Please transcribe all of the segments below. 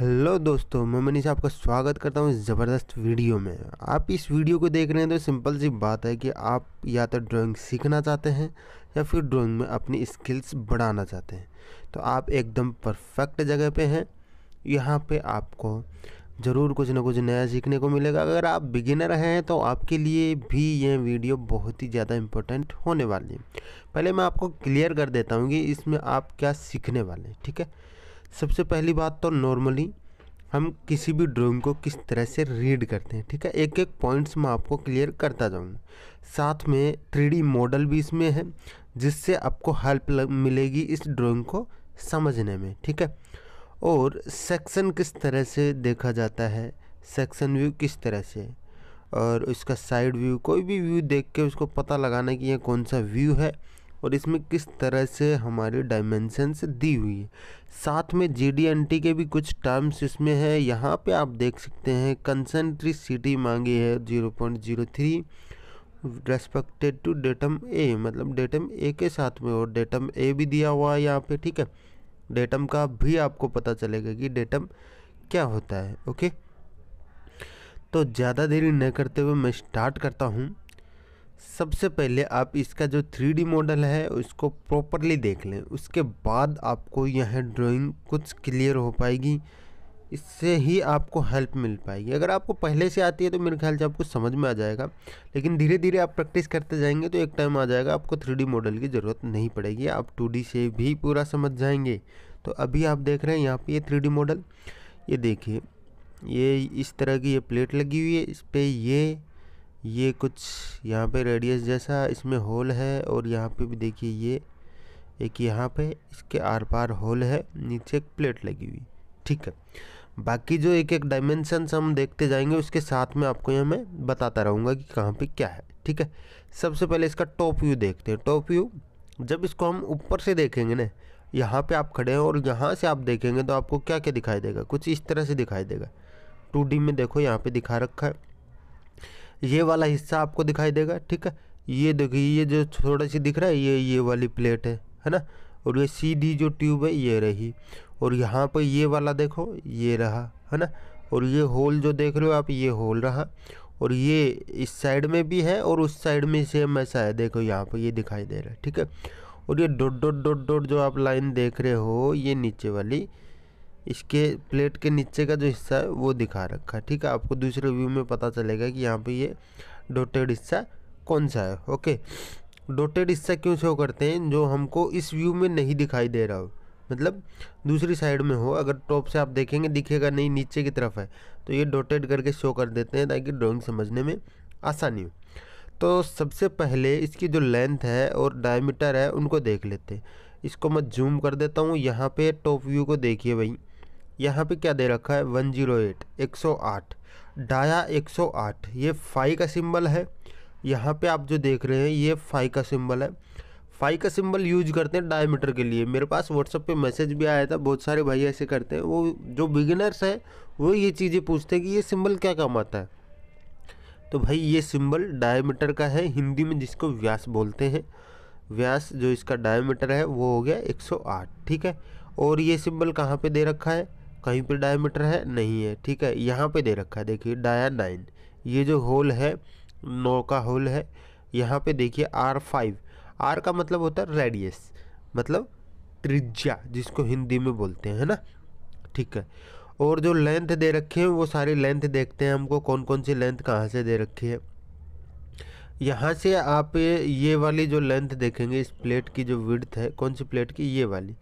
Hello दोस्तों मैं मनीष आपका स्वागत करता हूँ इस ज़बरदस्त वीडियो में आप इस वीडियो को देख रहे हैं तो सिंपल सी बात है कि आप या तो ड्राइंग सीखना चाहते हैं या फिर ड्राइंग में अपनी स्किल्स बढ़ाना चाहते हैं तो आप एकदम परफेक्ट जगह पे हैं यहाँ पे आपको ज़रूर कुछ ना कुछ नया सीखने को मिलेगा अगर आप बिगिनर हैं तो आपके लिए भी यह वीडियो बहुत ही ज़्यादा इम्पोर्टेंट होने वाली है पहले मैं आपको क्लियर कर देता हूँ कि इसमें आप क्या सीखने वाले हैं ठीक है सबसे पहली बात तो नॉर्मली हम किसी भी ड्राइंग को किस तरह से रीड करते हैं ठीक है एक एक पॉइंट्स मैं आपको क्लियर करता जाऊँगा साथ में थ्री मॉडल भी इसमें है जिससे आपको हेल्प मिलेगी इस ड्राइंग को समझने में ठीक है और सेक्शन किस तरह से देखा जाता है सेक्शन व्यू किस तरह से और इसका साइड व्यू कोई भी व्यू देख के उसको पता लगाना कि यह कौन सा व्यू है और इसमें किस तरह से हमारे डायमेंशंस दी हुई है साथ में जी डी एन टी के भी कुछ टर्म्स इसमें है यहाँ पे आप देख सकते हैं कंसनट्री सिटी मांगी है zero point zero three respected to datum A मतलब डेटम ए के साथ में और डेटम ए भी दिया हुआ है यहाँ पे ठीक है डेटम का भी आपको पता चलेगा कि डेटम क्या होता है ओके तो ज़्यादा देरी न करते हुए मैं स्टार्ट करता हूँ सबसे पहले आप इसका जो थ्री मॉडल है उसको प्रॉपरली देख लें उसके बाद आपको यह ड्राइंग कुछ क्लियर हो पाएगी इससे ही आपको हेल्प मिल पाएगी अगर आपको पहले से आती है तो मेरे ख्याल से आपको समझ में आ जाएगा लेकिन धीरे धीरे आप प्रैक्टिस करते जाएंगे तो एक टाइम आ जाएगा आपको थ्री मॉडल की ज़रूरत नहीं पड़ेगी आप टू से भी पूरा समझ जाएंगे तो अभी आप देख रहे हैं यहाँ पर ये थ्री मॉडल ये देखिए ये इस तरह की ये प्लेट लगी हुई है इस पर ये ये कुछ यहाँ पे रेडियस जैसा इसमें होल है और यहाँ पे भी देखिए ये एक यहाँ पे इसके आर पार होल है नीचे एक प्लेट लगी हुई ठीक है बाकी जो एक एक डायमेंशंस हम देखते जाएंगे उसके साथ में आपको यह मैं बताता रहूँगा कि कहाँ पे क्या है ठीक है सबसे पहले इसका टॉप व्यू देखते हैं टॉप व्यू जब इसको हम ऊपर से देखेंगे ना यहाँ पर आप खड़े हैं और यहाँ से आप देखेंगे तो आपको क्या क्या दिखाई देगा कुछ इस तरह से दिखाई देगा टू में देखो यहाँ पर दिखा रखा है ये वाला हिस्सा आपको दिखाई देगा ठीक है ये देखिए ये जो थोड़ा सी दिख रहा है ये ये वाली प्लेट है है ना और ये सीधी जो ट्यूब है ये रही और यहाँ पर ये वाला देखो ये रहा है ना और ये होल जो देख रहे हो आप ये होल रहा और ये इस साइड में भी है और उस साइड में सेम ऐसा है देखो यहाँ पर ये दिखाई दे रहा है ठीक है और ये डोट डोट डोट डोट जो आप लाइन देख रहे हो ये नीचे वाली इसके प्लेट के नीचे का जो हिस्सा है वो दिखा रखा है ठीक है आपको दूसरे व्यू में पता चलेगा कि यहाँ पे ये डोटेड हिस्सा कौन सा है ओके डोटेड हिस्सा क्यों शो करते हैं जो हमको इस व्यू में नहीं दिखाई दे रहा हो मतलब दूसरी साइड में हो अगर टॉप से आप देखेंगे दिखेगा नहीं नीचे की तरफ है तो ये डोटेड करके शो कर देते हैं ताकि ड्रॉइंग समझने में आसानी हो तो सबसे पहले इसकी जो लेंथ है और डायमीटर है उनको देख लेते हैं इसको मैं जूम कर देता हूँ यहाँ पे टॉप व्यू को देखिए भाई यहाँ पे क्या दे रखा है वन जीरो एट एक सौ आठ डाया एक सौ आठ ये फाई का सिंबल है यहाँ पे आप जो देख रहे हैं ये फाई का सिंबल है फाई का सिंबल यूज करते हैं डायमीटर के लिए मेरे पास व्हाट्सअप पे मैसेज भी आया था बहुत सारे भाई ऐसे करते हैं वो जो बिगिनर्स हैं वो ये चीज़ें पूछते हैं कि ये सिंबल क्या काम आता है तो भाई ये सिंबल डायमीटर का है हिंदी में जिसको व्यास बोलते हैं व्यास जो इसका डायमीटर है वो हो गया 108 ठीक है और ये सिंबल कहाँ पे दे रखा है कहीं पर डायमीटर है नहीं है ठीक है यहाँ पे दे रखा है देखिए डाया नाइन ये जो होल है नौ का होल है यहाँ पे देखिए आर फाइव आर का मतलब होता है रेडियस मतलब त्रिज्या जिसको हिंदी में बोलते हैं है ना ठीक है और जो लेंथ दे रखे हैं वो सारी लेंथ देखते हैं हमको कौन कौन सी लेंथ कहाँ से दे रखी है यहाँ से आप ये वाली जो लेंथ देखेंगे इस प्लेट की जो विड्थ है कौन सी प्लेट की ये वाली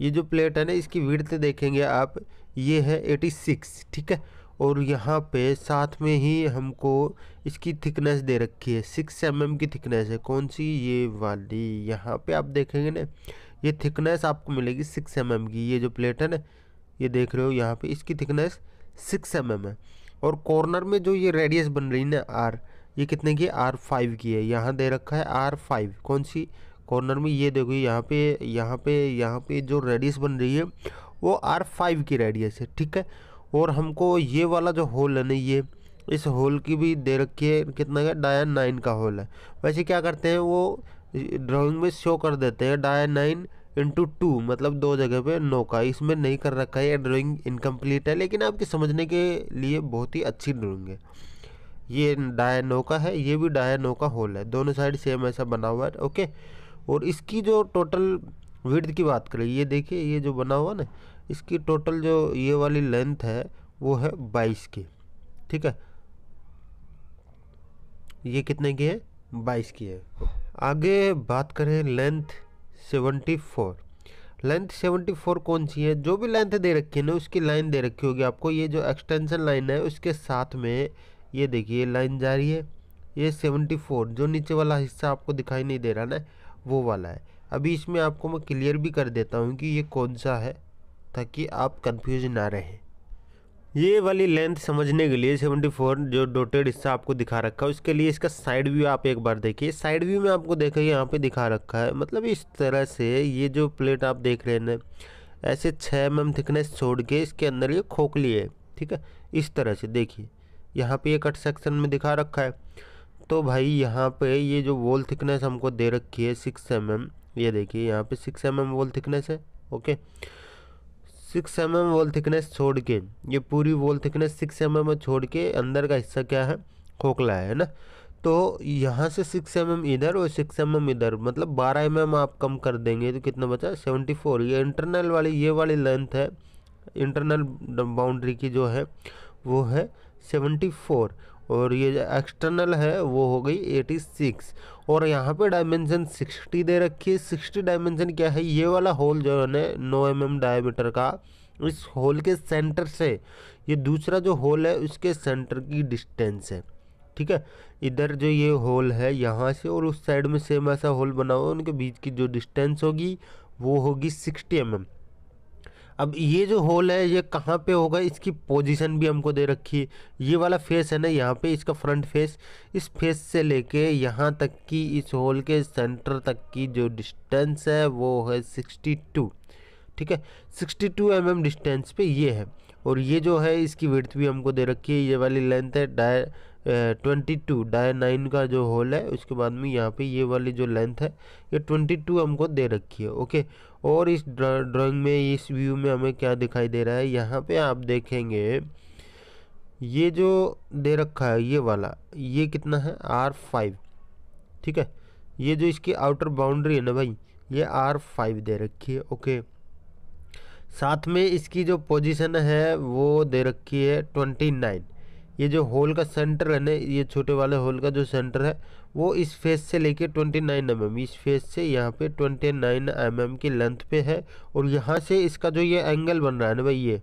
ये जो प्लेट है ना इसकी विड्थ देखेंगे आप ये है 86 ठीक है और यहाँ पे साथ में ही हमको इसकी थिकनेस दे रखी है सिक्स एम mm की थिकनेस है कौन सी ये वाली यहाँ पे आप देखेंगे ना ये थिकनेस आपको मिलेगी सिक्स एम mm की ये जो प्लेट है ना ये देख रहे हो यहाँ पे इसकी थिकनेस सिक्स एम mm है और कॉर्नर में जो ये रेडियस बन रही है ना आर ये कितने की आर फाइव की है यहाँ दे रखा है आर फाइव कौन सी कॉर्नर में ये देखो यहाँ पे यहाँ पे यहाँ पे जो रेडियस बन रही है वो आर फाइव की रेडियस है ठीक है और हमको ये वाला जो होल है ना ये इस होल की भी दे रखी है कितना का डायन नाइन का होल है वैसे क्या करते हैं वो ड्राइंग में शो कर देते हैं डायन नाइन इंटू टू मतलब दो जगह पे नो का इसमें नहीं कर रखा है ये ड्राइंग इनकम्प्लीट है लेकिन आपके समझने के लिए बहुत ही अच्छी ड्राइंग है ये डाया नो का है ये भी डाया नो का होल है दोनों साइड सेम ऐसा बना हुआ है ओके और इसकी जो टोटल विड्थ की बात करें ये देखिए ये जो बना हुआ ना इसकी टोटल जो ये वाली लेंथ है वो है बाईस की ठीक है ये कितने की है बाईस की है आगे बात करें length seventy four length seventy four कौन सी है जो भी लेंथ दे रखी है ना उसकी लाइन दे रखी होगी आपको ये जो एक्सटेंशन लाइन है उसके साथ में ये देखिए लाइन जा रही है ये सेवेंटी फोर जो नीचे वाला हिस्सा आपको दिखाई नहीं दे रहा ना वो वाला है अभी इसमें आपको मैं क्लियर भी कर देता हूँ कि ये कौन सा है ताकि आप कन्फ्यूज ना रहें ये वाली लेंथ समझने के लिए 74 जो डोटेड हिस्सा आपको दिखा रखा है उसके लिए इसका साइड व्यू आप एक बार देखिए साइड व्यू में आपको देखो यहाँ पे दिखा रखा है मतलब इस तरह से ये जो प्लेट आप देख रहे हैं ऐसे छः एम एम थिकनेस छोड़ के इसके अंदर ये खोखली है ठीक है इस तरह से देखिए यहाँ पे ये कट सेक्शन में दिखा रखा है तो भाई यहाँ पर ये जो वॉल थिकनेस हमको दे रखी है सिक्स एम एम ये देखिए यहाँ पे six M M wall thickness है okay six M M wall thickness छोड़ के ये पूरी wall thickness six M M छोड़ के अंदर का हिस्सा क्या है खोखला है ना तो यहाँ से सिक्स एम एम इधर और सिक्स एम एम इधर मतलब बारह एम mm एम आप कम कर देंगे तो कितना बचा सेवेंटी फोर ये इंटरनल वाली ये वाली लेंथ है इंटरनल बाउंड्री की जो है वो है सेवेंटी फोर और ये एक्सटर्नल है वो हो गई 86 और यहाँ पे डायमेंशन 60 दे रखी है 60 डायमेंशन क्या है ये वाला होल जो है नौ एम एम डायमीटर का इस होल के सेंटर से ये दूसरा जो होल है उसके सेंटर की डिस्टेंस है ठीक है इधर जो ये होल है यहाँ से और उस साइड में सेम ऐसा होल बना हुआ उनके बीच की जो डिस्टेंस होगी वो होगी सिक्सटी एम mm. अब ये जो होल है ये कहाँ पे होगा इसकी पोजीशन भी हमको दे रखी है ये वाला फेस है ना यहाँ पे इसका फ्रंट फेस इस फेस से लेके यहाँ तक की इस होल के सेंटर तक की जो डिस्टेंस है वो है सिक्सटी टू ठीक है sixty two M M distance पे ये है और ये जो है इसकी विर्थ भी हमको दे रखी है ये वाली लेंथ है dia twenty two dia nine का जो होल है उसके बाद में यहाँ पे ये वाली जो लेंथ है ये ट्वेंटी टू हमको दे रखी है ओके और इस ड्राइंग में इस व्यू में हमें क्या दिखाई दे रहा है यहाँ पे आप देखेंगे ये जो दे रखा है ये वाला ये कितना है आर फाइव ठीक है ये जो इसकी आउटर बाउंड्री है ना भाई ये आर फाइव दे रखी है ओके साथ में इसकी जो पोजीशन है वो दे रखी है ट्वेंटी नाइन ये जो होल का सेंटर है ना ये छोटे वाले होल का जो सेंटर है वो इस फेस से लेके 29 नाइन mm इस फेस से यहाँ पे 29 नाइन mm की लेंथ पे है और यहाँ से इसका जो ये एंगल बन रहा है ना भाई ये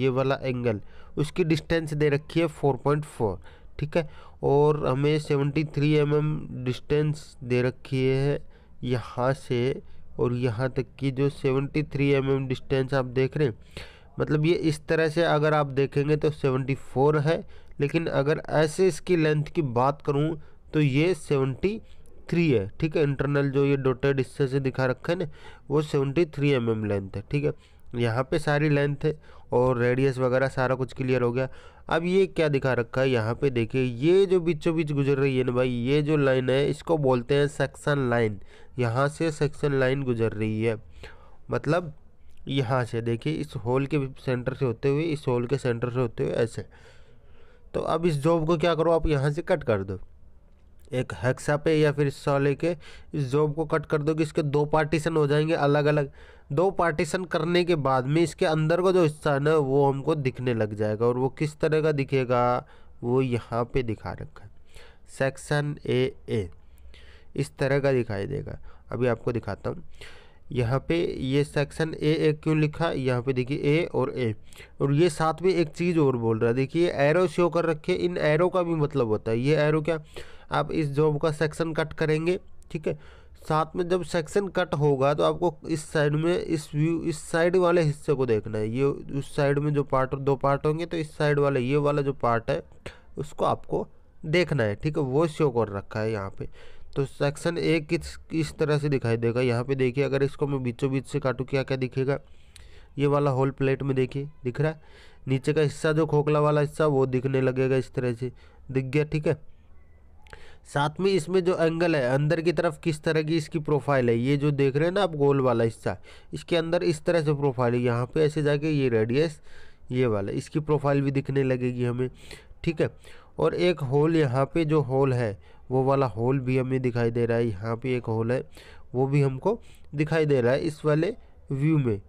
ये वाला एंगल उसकी डिस्टेंस दे रखी है 4.4 ठीक है और हमें 73 थ्री mm डिस्टेंस दे रखी है यहाँ से और यहाँ तक की जो सेवेंटी थ्री mm डिस्टेंस आप देख रहे हैं मतलब ये इस तरह से अगर आप देखेंगे तो 74 है लेकिन अगर ऐसे इसकी लेंथ की बात करूँ तो ये 73 है ठीक है इंटरनल जो ये डोटेड हिस्से से दिखा रखा है ना वो 73 थ्री mm लेंथ है ठीक है यहाँ पे सारी लेंथ है और रेडियस वगैरह सारा कुछ क्लियर हो गया अब ये क्या दिखा रखा है यहाँ पे देखिए ये जो बीचों बीच गुजर रही है ना भाई ये जो लाइन है इसको बोलते हैं सेक्शन लाइन यहाँ से सेक्शन लाइन गुजर रही है मतलब यहाँ से देखिए इस होल के सेंटर से होते हुए इस होल के सेंटर से होते हुए ऐसे तो अब इस जॉब को क्या करो आप यहाँ से कट कर दो एक हेक्सा पे या फिर सौ लेके इस जॉब को कट कर दो कि इसके दो पार्टीशन हो जाएंगे अलग अलग दो पार्टीशन करने के बाद में इसके अंदर का जो हिस्सा है ना वो हमको दिखने लग जाएगा और वो किस तरह का दिखेगा वो यहाँ पे दिखा रखा है सेक्शन ए ए इस तरह का दिखाई देगा अभी आपको दिखाता हूँ यहाँ पे ये सेक्शन ए ए क्यों लिखा यहाँ पे देखिए ए और ए और ये साथ में एक चीज़ और बोल रहा है देखिए एरो शो कर रखे इन एरो का भी मतलब होता है ये एरो क्या आप इस जॉब का सेक्शन कट करेंगे ठीक है साथ में जब सेक्शन कट होगा तो आपको इस साइड में इस व्यू इस साइड वाले हिस्से को देखना है ये उस साइड में जो पार्ट दो पार्ट होंगे तो इस साइड वाला ये वाला जो पार्ट है उसको आपको देखना है ठीक है वो शो कर रखा है यहाँ पे तो सेक्शन ए किस किस तरह से दिखाई देगा यहाँ पे देखिए अगर इसको मैं बीचों बीच से काटूँ क्या क्या दिखेगा ये वाला होल प्लेट में देखिए दिख रहा है नीचे का हिस्सा जो खोखला वाला हिस्सा वो दिखने लगेगा इस तरह से दिख गया ठीक है साथ में इसमें जो एंगल है अंदर की तरफ किस तरह की इसकी प्रोफाइल है ये जो देख रहे हैं ना आप गोल वाला हिस्सा इसके अंदर इस तरह से प्रोफाइल है यहाँ पे ऐसे जाके ये रेडियस ये वाला इसकी प्रोफाइल भी दिखने लगेगी हमें ठीक है और एक होल यहाँ पे जो होल है वो वाला होल भी हमें दिखाई दे रहा है यहाँ पे एक होल है वो भी हमको दिखाई दे रहा है इस वाले व्यू में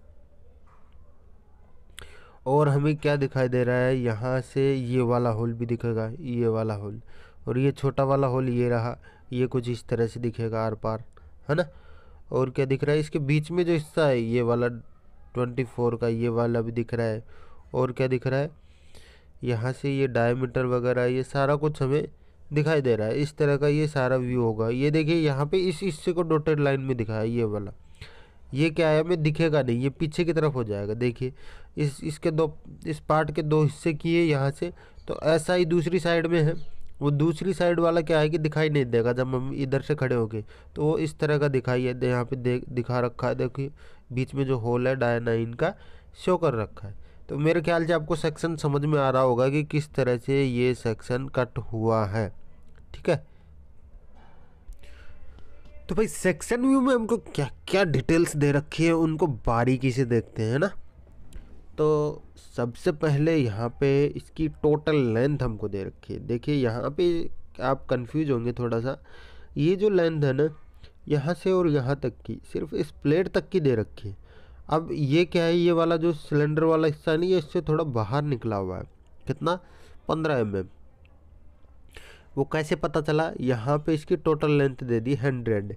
और हमें क्या दिखाई दे रहा है यहाँ से ये वाला होल भी दिखेगा ये वाला होल और ये छोटा वाला होल ये रहा ये कुछ इस तरह से दिखेगा आर पार है ना और क्या दिख रहा है इसके बीच में जो हिस्सा है ये वाला ट्वेंटी फोर का ये वाला भी दिख रहा है और क्या दिख रहा है यहाँ से ये डायमीटर वगैरह ये सारा कुछ हमें दिखाई दे रहा है इस तरह का ये सारा व्यू होगा ये देखिए यहाँ पे इस हिस्से को डोटेड लाइन में दिखाया ये वाला ये क्या है हमें दिखेगा नहीं ये पीछे की तरफ हो जाएगा देखिए इस इसके दो इस पार्ट के दो हिस्से किए यहाँ से तो ऐसा ही दूसरी साइड में है वो दूसरी साइड वाला क्या है कि दिखाई नहीं देगा जब हम इधर से खड़े होंगे तो वो इस तरह का दिखाई है यहाँ पे दे दिखा रखा है देखिए बीच में जो होल है डायनाइन का शो कर रखा है तो मेरे ख्याल से आपको सेक्शन समझ में आ रहा होगा कि किस तरह से ये सेक्शन कट हुआ है ठीक है तो भाई सेक्शन व्यू में हमको क्या क्या डिटेल्स दे रखी है उनको बारीकी से देखते हैं ना तो सबसे पहले यहाँ पे इसकी टोटल लेंथ हमको दे रखी है देखिए यहाँ पे आप कंफ्यूज होंगे थोड़ा सा ये जो लेंथ है ना यहाँ से और यहाँ तक की सिर्फ इस प्लेट तक की दे रखी है अब ये क्या है ये वाला जो सिलेंडर वाला हिस्सा नहीं है इससे थोड़ा बाहर निकला हुआ है कितना पंद्रह एम वो कैसे पता चला यहाँ पे इसकी टोटल लेंथ दे दी हंड्रेड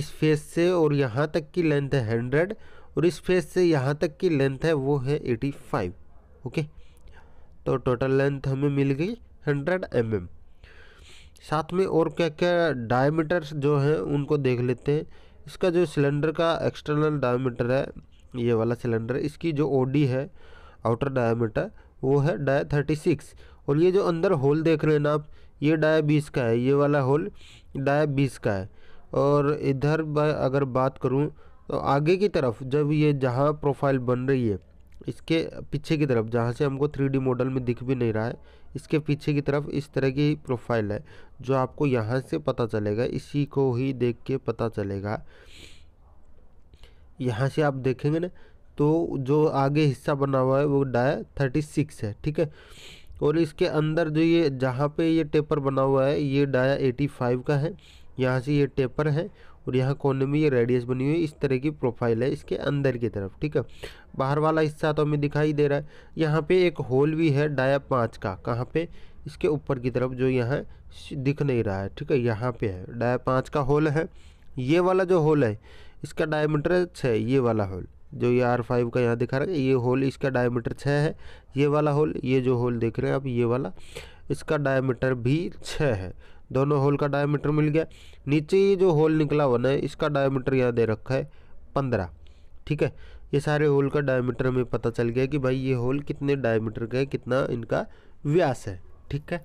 इस फेस से और यहाँ तक की लेंथ है हंड्रेड और इस फेस से यहाँ तक की लेंथ है वो है एटी फाइव ओके तो टोटल लेंथ हमें मिल गई हंड्रेड एम mm. साथ में और क्या क्या डायमीटर्स जो हैं उनको देख लेते हैं इसका जो सिलेंडर का एक्सटर्नल डायमीटर है ये वाला सिलेंडर इसकी जो ओडी है आउटर डायामीटर वो है डाया थर्टी सिक्स और ये जो अंदर होल देख रहे हैं ना आप ये डाया बीस का है ये वाला होल डाया बीस का है और इधर अगर बात करूँ तो आगे की तरफ जब ये जहाँ प्रोफाइल बन रही है इसके पीछे की तरफ जहाँ से हमको थ्री मॉडल में दिख भी नहीं रहा है इसके पीछे की तरफ इस तरह की प्रोफाइल है जो आपको यहाँ से पता चलेगा इसी को ही देख के पता चलेगा यहाँ से आप देखेंगे ना तो जो आगे हिस्सा बना हुआ है वो डाय थर्टी सिक्स है ठीक है और इसके अंदर जो ये जहाँ पे ये टेपर बना हुआ है ये डाया एटी फाइव का है यहाँ से ये टेपर है और यहाँ कोने में ये रेडियस बनी हुई है इस तरह की प्रोफाइल है इसके अंदर की तरफ ठीक है बाहर वाला हिस्सा तो हमें दिखाई दे रहा है यहाँ पे एक होल भी है डाया पाँच का कहाँ पे इसके ऊपर की तरफ जो यहाँ दिख नहीं रहा है ठीक है यहाँ पे है डाया पाँच का होल है ये वाला जो होल है इसका डायमीटर छः ये वाला होल जो ये आर फाइव का यहाँ दिखा रहा है ये होल इसका डायमीटर छः है ये वाला होल ये जो होल देख रहे हैं आप ये वाला इसका डायमीटर भी छः है दोनों होल का डायमीटर मिल गया नीचे ये जो होल निकला हुआ ना इसका डायमीटर यहाँ दे रखा है पंद्रह ठीक है ये सारे होल का डायमीटर हमें पता चल गया कि भाई ये होल कितने डायमीटर का है कितना इनका व्यास है ठीक है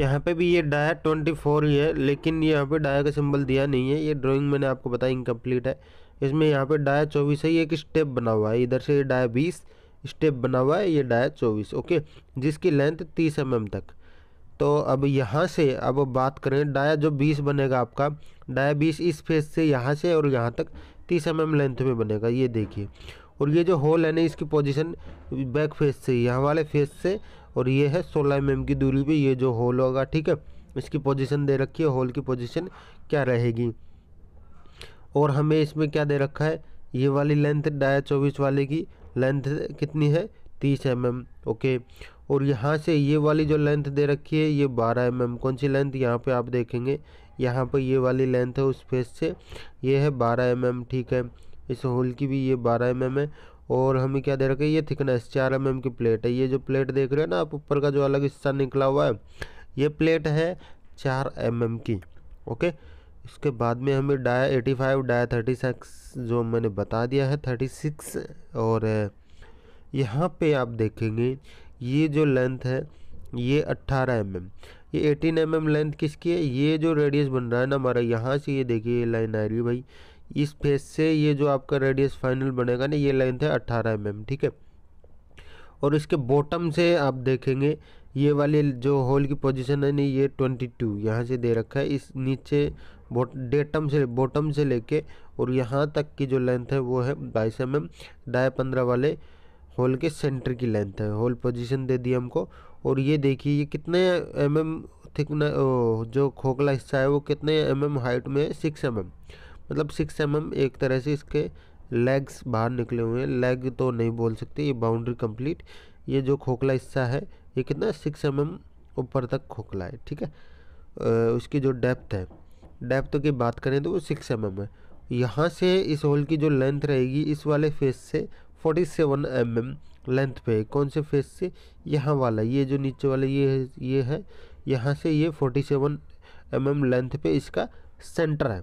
यहाँ पे भी ये डाया ट्वेंटी फोर ही है लेकिन यहाँ पे डाया का सिंबल दिया नहीं है ये ड्राइंग मैंने आपको बताया इनकम्प्लीट है इसमें यहाँ पे डाया चौबीस है ये एक स्टेप बना हुआ है इधर से ये डाया बीस स्टेप बना हुआ है ये डाया चौबीस ओके जिसकी लेंथ तीस एम mm तक तो अब यहाँ से अब बात करें डाया जो बीस बनेगा आपका डाया बीस इस फेस से यहाँ से और यहाँ तक तीस एम mm लेंथ में बनेगा ये देखिए और ये जो होल है ना इसकी पोजीशन बैक फेस से यहाँ वाले फेस से और ये है सोलह एम की दूरी पे ये जो होल होगा ठीक है इसकी पोजीशन दे रखी है होल की पोजीशन क्या रहेगी और हमें इसमें क्या दे रखा है ये वाली लेंथ डाया चौबीस वाले की लेंथ कितनी है तीस एम एम ओके और यहाँ से ये वाली जो लेंथ दे रखी है ये बारह एम एम कौन सी लेंथ यहाँ पे आप देखेंगे यहाँ पे ये वाली लेंथ है उस फेस से ये है बारह एम एम ठीक है इस होल की भी ये बारह एम एम है और हमें क्या दे रखा है ये थिकनेस चार एम की प्लेट है ये जो प्लेट देख रहे हो ना आप ऊपर का जो अलग हिस्सा निकला हुआ है ये प्लेट है चार एम की ओके इसके बाद में हमें dia eighty five dia thirty six जो मैंने बता दिया है थर्टी सिक्स और यहाँ पे आप देखेंगे ये जो लेंथ है ये अट्ठारह एम ये एटीन एम लेंथ किसकी है ये जो रेडियस बन रहा है ना हमारा यहाँ से ये देखिए ये लाइन आ रही है भाई इस फेस से ये जो आपका रेडियस फाइनल बनेगा ना ये लेंथ है अट्ठारह एम mm, ठीक है और इसके बॉटम से आप देखेंगे ये वाले जो होल की पोजीशन है नहीं ये ट्वेंटी टू यहाँ से दे रखा है इस नीचे डेटम से बॉटम से लेके और यहाँ तक की जो लेंथ है वो है बाईस एम एम डाय पंद्रह वाले होल के सेंटर की लेंथ है होल पोजीशन दे दी हमको और ये देखिए ये कितने एम एम थिकने जो खोखला हिस्सा है वो कितने एम एम हाइट में है सिक्स एम एम मतलब सिक्स एम mm एक तरह से इसके लेग्स बाहर निकले हुए हैं लेग तो नहीं बोल सकते ये बाउंड्री कंप्लीट ये जो खोखला हिस्सा है ये कितना सिक्स एम mm ऊपर तक खोखला है ठीक है उसकी जो डेप्थ है डेप्थ की बात करें तो वो सिक्स एम mm है यहाँ से इस होल की जो लेंथ रहेगी इस वाले फेस से forty seven M M length पे कौन से फेस से यहाँ वाला ये जो नीचे वाला ये है ये है यहाँ से ये forty seven M M length पे इसका सेंटर है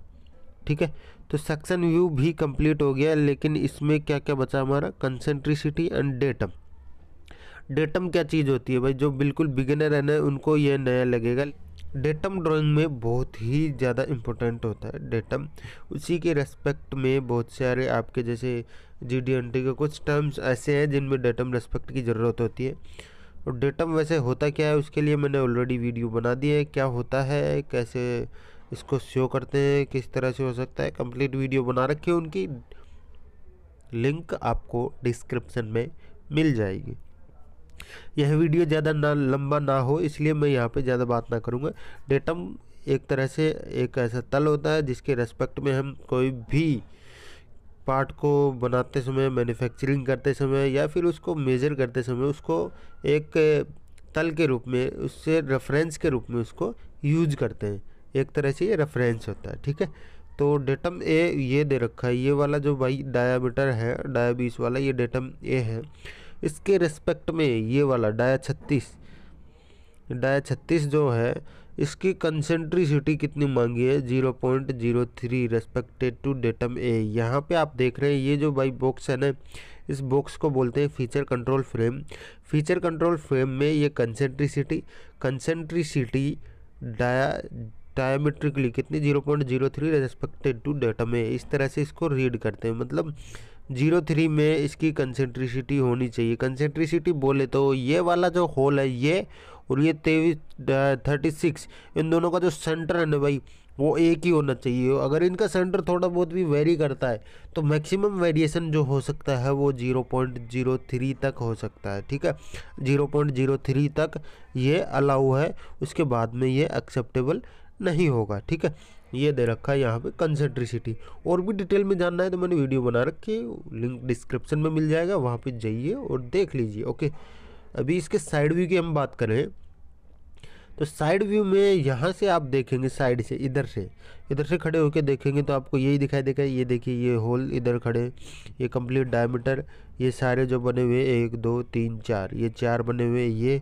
ठीक है तो सेक्शन व्यू भी कंप्लीट हो गया लेकिन इसमें क्या क्या बचा हमारा कंसेंट्रिसिटी एंड डेटम डेटम क्या चीज़ होती है भाई जो बिल्कुल बिगिनर है ना उनको ये नया लगेगा डेटम ड्राइंग में बहुत ही ज़्यादा इम्पोर्टेंट होता है डेटम उसी के रेस्पेक्ट में बहुत सारे आपके जैसे जी डी एन टी के कुछ टर्म्स ऐसे हैं जिनमें डेटम रेस्पेक्ट की ज़रूरत होती है और डेटम वैसे होता क्या है उसके लिए मैंने ऑलरेडी वीडियो बना दी है क्या होता है कैसे इसको शो करते हैं किस तरह से हो सकता है कंप्लीट वीडियो बना रखी है उनकी लिंक आपको डिस्क्रिप्शन में मिल जाएगी यह वीडियो ज़्यादा ना लंबा ना हो इसलिए मैं यहाँ पे ज़्यादा बात ना करूँगा डेटम एक तरह से एक ऐसा तल होता है जिसके रेस्पेक्ट में हम कोई भी पार्ट को बनाते समय मैन्युफैक्चरिंग करते समय या फिर उसको मेज़र करते समय उसको एक तल के रूप में उससे रेफरेंस के रूप में उसको यूज करते हैं एक तरह से ये रेफरेंस होता है ठीक है तो डेटम ए ये दे रखा है ये वाला जो भाई डायामीटर है डाया बीस वाला ये डेटम ए है इसके रिस्पेक्ट में ये वाला डाया छत्तीस डाया छत्तीस जो है इसकी कंसेंट्रिसिटी कितनी मांगी है zero point zero three respected to datum A यहाँ पे आप देख रहे हैं ये जो भाई बॉक्स है ना इस बॉक्स को बोलते हैं feature control frame feature control frame में ये कंसेंट्रिसिटी कंसेंट्रिसिटी डाया डायमेट्रिकली कितनी zero point zero three respected to data में इस तरह से इसको रीड करते हैं मतलब जीरो थ्री में इसकी कंसेंट्रिसिटी होनी चाहिए कंसेंट्रिसिटी बोले तो ये वाला जो होल है ये और ये तेईस थर्टी सिक्स इन दोनों का जो सेंटर है ना भाई वो एक ही होना चाहिए अगर इनका सेंटर थोड़ा बहुत भी वेरी करता है तो मैक्सिमम वेरिएशन जो हो सकता है वो जीरो पॉइंट जीरो थ्री तक हो सकता है ठीक है जीरो पॉइंट जीरो थ्री तक ये अलाउ है उसके बाद में ये एक्सेप्टेबल नहीं होगा ठीक है ये दे रखा है यहाँ पे कंसेंट्रिसिटी और भी डिटेल में जानना है तो मैंने वीडियो बना रखी लिंक डिस्क्रिप्शन में मिल जाएगा वहाँ पे जाइए और देख लीजिए ओके अभी इसके साइड व्यू की हम बात करें तो साइड व्यू में यहाँ से आप देखेंगे साइड से इधर से इधर से खड़े होकर देखेंगे तो आपको यही दिखाई देगा ये देखिए ये होल इधर खड़े ये कंप्लीट डायमीटर ये सारे जो बने हुए एक दो तीन चार ये चार बने हुए ये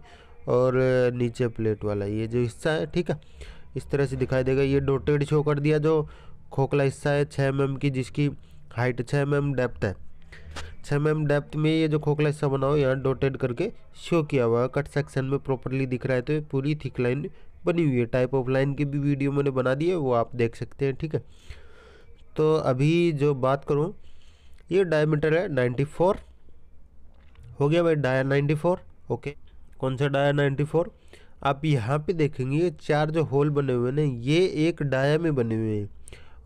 और नीचे प्लेट वाला ये जो हिस्सा है ठीक है इस तरह से दिखाई देगा ये डोटेड शो कर दिया जो खोखला हिस्सा है छः एम mm की जिसकी हाइट छः एम डेप्थ है छः एम डेप्थ में ये जो खोखला हिस्सा बना हुआ यहाँ डोटेड करके शो किया हुआ है कट सेक्शन में प्रॉपरली दिख रहा है तो पूरी थिक लाइन बनी हुई है टाइप ऑफ लाइन की भी वीडियो मैंने बना दी है वो आप देख सकते हैं ठीक है तो अभी जो बात करूँ ये डायमीटर है नाइन्टी हो गया भाई डाया नाइन्टी ओके कौन सा डाया नाइन्टी आप यहाँ पे देखेंगे ये चार जो होल बने हुए हैं ये एक डाया में बने हुए हैं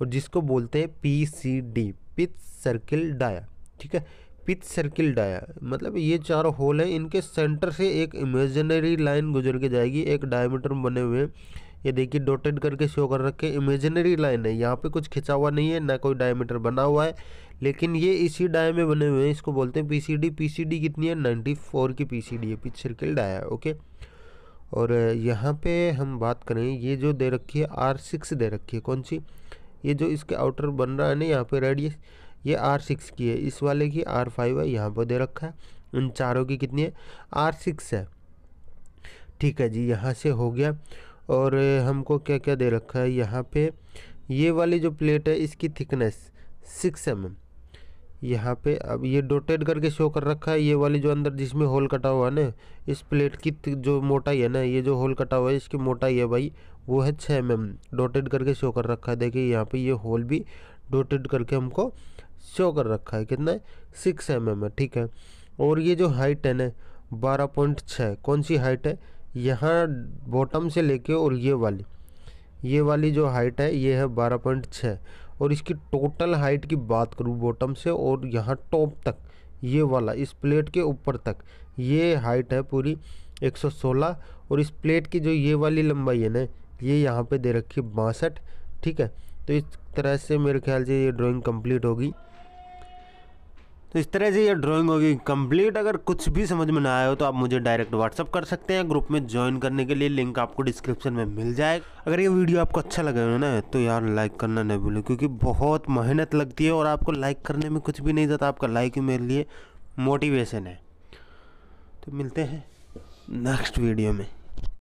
और जिसको बोलते हैं P C D pitch circle dia ठीक है पिथ सर्किल डाया मतलब ये चार होल हैं इनके सेंटर से एक इमेजनरी लाइन गुजर के जाएगी एक डायमीटर में बने हुए हैं ये देखिए डोटेड करके शो कर रखे इमेजनरी लाइन है यहाँ पे कुछ खिंचा हुआ नहीं है ना कोई डायमीटर बना हुआ है लेकिन ये इसी डाय में बने हुए हैं इसको बोलते हैं पीसीडी पीसीडी कितनी है 94 की पीसीडी है पिथ सर्किल डाया ओके और यहाँ पे हम बात करें ये जो दे रखी है आर सिक्स दे रखी है कौन सी ये जो इसके आउटर बन रहा है ना यहाँ पे रेडियस ये आर सिक्स की है इस वाले की आर फाइव है यहाँ पर दे रखा है उन चारों की कितनी है आर सिक्स है ठीक है जी यहाँ से हो गया और हमको क्या क्या दे रखा है यहाँ पे ये वाली जो प्लेट है इसकी थिकनेस सिक्स एम एम यहाँ पे अब ये डोटेड करके शो कर रखा है ये वाली जो अंदर जिसमें होल कटा हुआ है ना इस प्लेट की जो मोटाई है ना ये जो होल कटा हुआ है इसकी मोटाई है भाई वो है छः एम एम डोटेड करके शो कर रखा है देखिए यहाँ पे ये होल भी डोटेड करके हमको शो कर रखा है कितना है सिक्स एम एम है ठीक है और ये जो हाइट है ना बारह पॉइंट छः कौन सी हाइट है यहाँ बॉटम से लेके और ये वाली ये वाली जो हाइट है ये है बारह पॉइंट छः और इसकी टोटल हाइट की बात करूँ बॉटम से और यहाँ टॉप तक ये वाला इस प्लेट के ऊपर तक ये हाइट है पूरी 116 और इस प्लेट की जो ये वाली लंबाई है ना ये यहाँ पे दे रखी है बासठ ठीक है तो इस तरह से मेरे ख्याल से ये ड्राइंग कंप्लीट होगी तो इस तरह से ये ड्राइंग होगी कंप्लीट अगर कुछ भी समझ में ना आया हो तो आप मुझे डायरेक्ट व्हाट्सअप कर सकते हैं ग्रुप में ज्वाइन करने के लिए लिंक आपको डिस्क्रिप्शन में मिल जाएगा अगर ये वीडियो आपको अच्छा लगे हो ना तो यार लाइक करना नहीं भूलें क्योंकि बहुत मेहनत लगती है और आपको लाइक करने में कुछ भी नहीं जाता आपका लाइक मेरे लिए मोटिवेशन है तो मिलते हैं नेक्स्ट वीडियो में